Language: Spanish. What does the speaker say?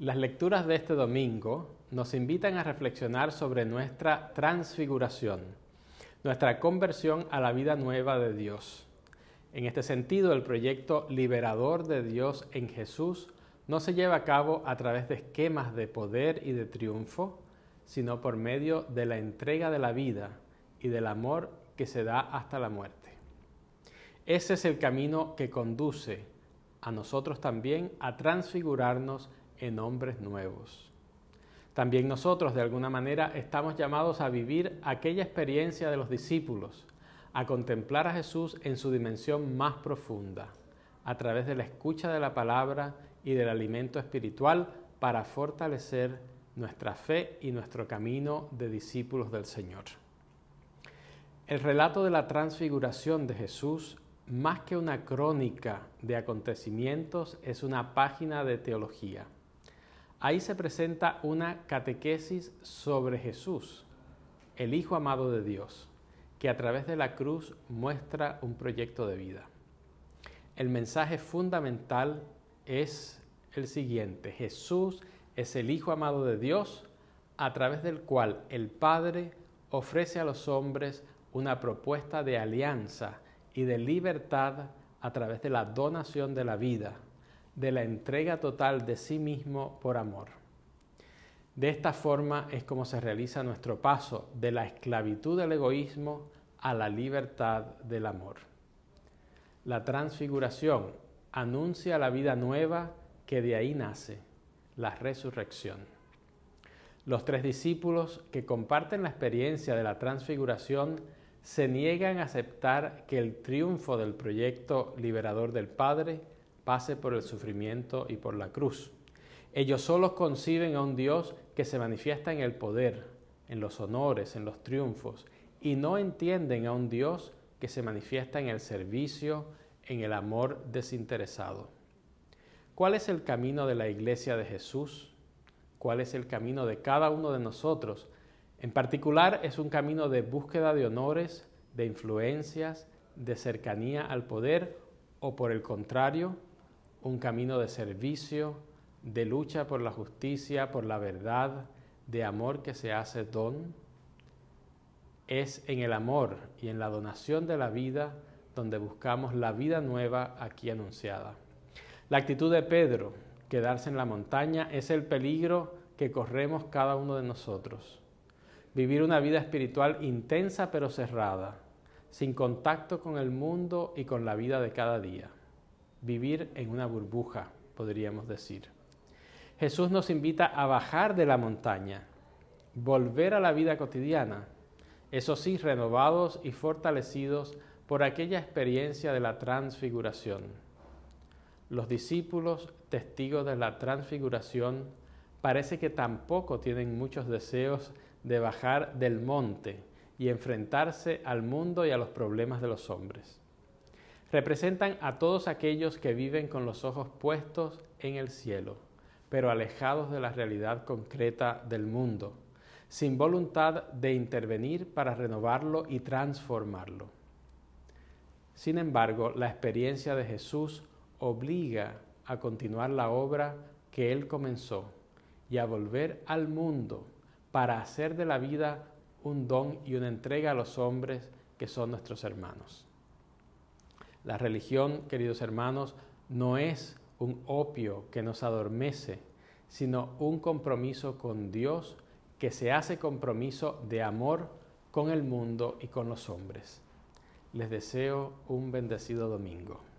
Las lecturas de este domingo nos invitan a reflexionar sobre nuestra transfiguración, nuestra conversión a la vida nueva de Dios. En este sentido, el proyecto liberador de Dios en Jesús no se lleva a cabo a través de esquemas de poder y de triunfo, sino por medio de la entrega de la vida y del amor que se da hasta la muerte. Ese es el camino que conduce a nosotros también a transfigurarnos en hombres nuevos. También nosotros, de alguna manera, estamos llamados a vivir aquella experiencia de los discípulos, a contemplar a Jesús en su dimensión más profunda, a través de la escucha de la palabra y del alimento espiritual para fortalecer nuestra fe y nuestro camino de discípulos del Señor. El relato de la transfiguración de Jesús, más que una crónica de acontecimientos, es una página de teología ahí se presenta una catequesis sobre Jesús, el Hijo amado de Dios, que a través de la cruz muestra un proyecto de vida. El mensaje fundamental es el siguiente, Jesús es el Hijo amado de Dios, a través del cual el Padre ofrece a los hombres una propuesta de alianza y de libertad a través de la donación de la vida de la entrega total de sí mismo por amor. De esta forma es como se realiza nuestro paso de la esclavitud del egoísmo a la libertad del amor. La transfiguración anuncia la vida nueva que de ahí nace, la resurrección. Los tres discípulos que comparten la experiencia de la transfiguración se niegan a aceptar que el triunfo del proyecto liberador del Padre pase por el sufrimiento y por la cruz. Ellos solo conciben a un Dios que se manifiesta en el poder, en los honores, en los triunfos, y no entienden a un Dios que se manifiesta en el servicio, en el amor desinteresado. ¿Cuál es el camino de la iglesia de Jesús? ¿Cuál es el camino de cada uno de nosotros? En particular es un camino de búsqueda de honores, de influencias, de cercanía al poder o por el contrario, un camino de servicio, de lucha por la justicia, por la verdad, de amor que se hace don. Es en el amor y en la donación de la vida donde buscamos la vida nueva aquí anunciada. La actitud de Pedro, quedarse en la montaña, es el peligro que corremos cada uno de nosotros. Vivir una vida espiritual intensa pero cerrada, sin contacto con el mundo y con la vida de cada día vivir en una burbuja, podríamos decir. Jesús nos invita a bajar de la montaña, volver a la vida cotidiana, eso sí, renovados y fortalecidos por aquella experiencia de la transfiguración. Los discípulos, testigos de la transfiguración, parece que tampoco tienen muchos deseos de bajar del monte y enfrentarse al mundo y a los problemas de los hombres representan a todos aquellos que viven con los ojos puestos en el cielo, pero alejados de la realidad concreta del mundo, sin voluntad de intervenir para renovarlo y transformarlo. Sin embargo, la experiencia de Jesús obliga a continuar la obra que Él comenzó y a volver al mundo para hacer de la vida un don y una entrega a los hombres que son nuestros hermanos. La religión, queridos hermanos, no es un opio que nos adormece, sino un compromiso con Dios que se hace compromiso de amor con el mundo y con los hombres. Les deseo un bendecido domingo.